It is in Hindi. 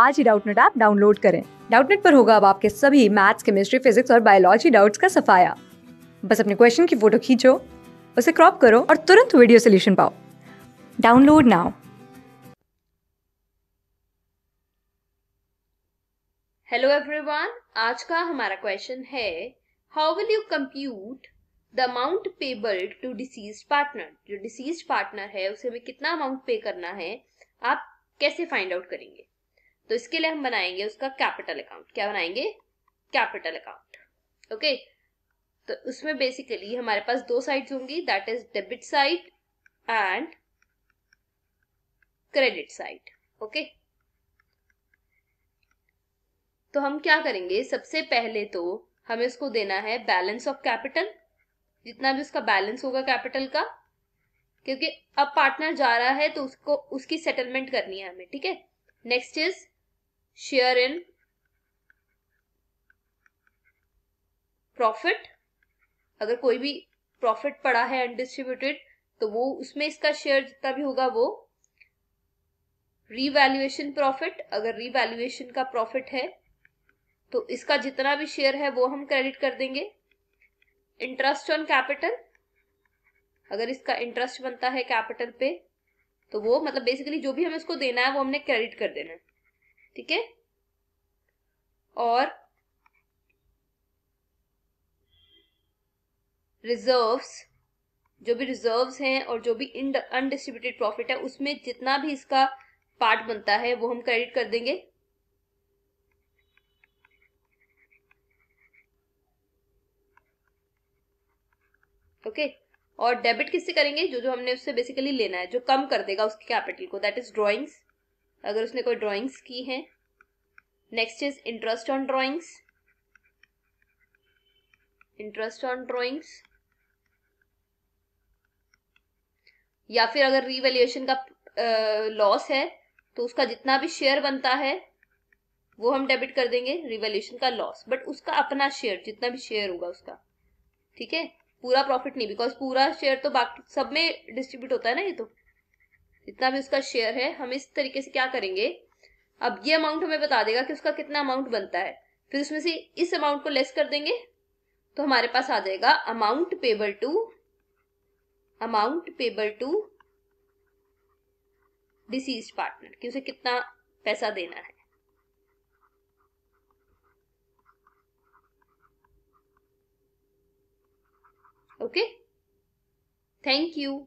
आज ही डाउटनेट ऐप डाउनलोड करें डाउटनेट पर होगा अब आपके सभी मैथ्स केमिस्ट्री फिजिक्स और बायोलॉजी डाउट्स का सफाया बस अपने क्वेश्चन की फोटो खींचो उसे क्रॉप करो और तुरंत वीडियो सोल्यूशन पाओ डाउनलोड नाउ हेलो एवरीवन आज का हमारा क्वेश्चन है how will you compute the amount payable to deceased partner जो डिसीज पार्टनर है उसे हमें कितना अमाउंट पे करना है आप कैसे फाइंड आउट करेंगे तो इसके लिए हम बनाएंगे उसका कैपिटल अकाउंट क्या बनाएंगे कैपिटल अकाउंट ओके तो उसमें बेसिकली हमारे पास दो साइड्स होंगी that is debit side and credit side okay तो हम क्या करेंगे सबसे पहले तो हमें उसको देना है बैलेंस ऑफ कैपिटल जितना भी उसका बैलेंस होगा कैपिटल का क्योंकि अब पार्टनर जा रहा है तो उसको उसकी सेटलमेंट करनी है हमें ठीक है next is share in profit अगर कोई भी प्रॉफिट पड़ा है अनडिस्ट्रीब्यूटेड तो वो उसमें इसका शेयर जितना भी होगा वो रीवैल्यूएशन प्रॉफिट अगर रीवैल्यूएशन का प्रॉफिट है तो इसका जितना भी शेयर है वो हम क्रेडिट कर देंगे इंटरेस्ट ऑन कैपिटल अगर इसका इंटरेस्ट बनता है कैपिटल पे तो वो मतलब बेसिकली जो भी हमें इसको देना है वो हमने क्रेडिट कर देना है ठीक है और रिजर्व्स जो भी रिजर्व्स हैं और जो भी अनडिस्ट्रीब्यूटेड प्रॉफिट है उसमें जितना भी इसका पार्ट बनता है वो हम क्रेडिट कर देंगे ओके okay. और डेबिट किससे करेंगे जो जो हमने उससे बेसिकली लेना है जो कम कर देगा उसके कैपिटल को दैट इज ड्राइंग्स अगर उसने कोई ड्राइंग्स की हैं Next is interest on drawings. Interest on drawings या फिर अगर रिवेल्युएशन का लॉस है तो उसका जितना भी शेयर बनता है वो हम डेबिट कर देंगे रिवेल्यूशन का लॉस बट उसका अपना शेयर जितना भी शेयर होगा उसका ठीक है पूरा प्रॉफिट नहीं बिकॉज पूरा शेयर तो बाकी सब में डिस्ट्रीब्यूट होता है ना ये तो जितना भी उसका शेयर है हम इस तरीके से क्या करेंगे अब ये अमाउंट हमें बता देगा कि उसका कितना अमाउंट बनता है फिर उसमें से इस अमाउंट को लेस कर देंगे तो हमारे पास आ जाएगा amount payable to amount payable to deceased partner कि उसे कितना पैसा देना है ओके थैंक यू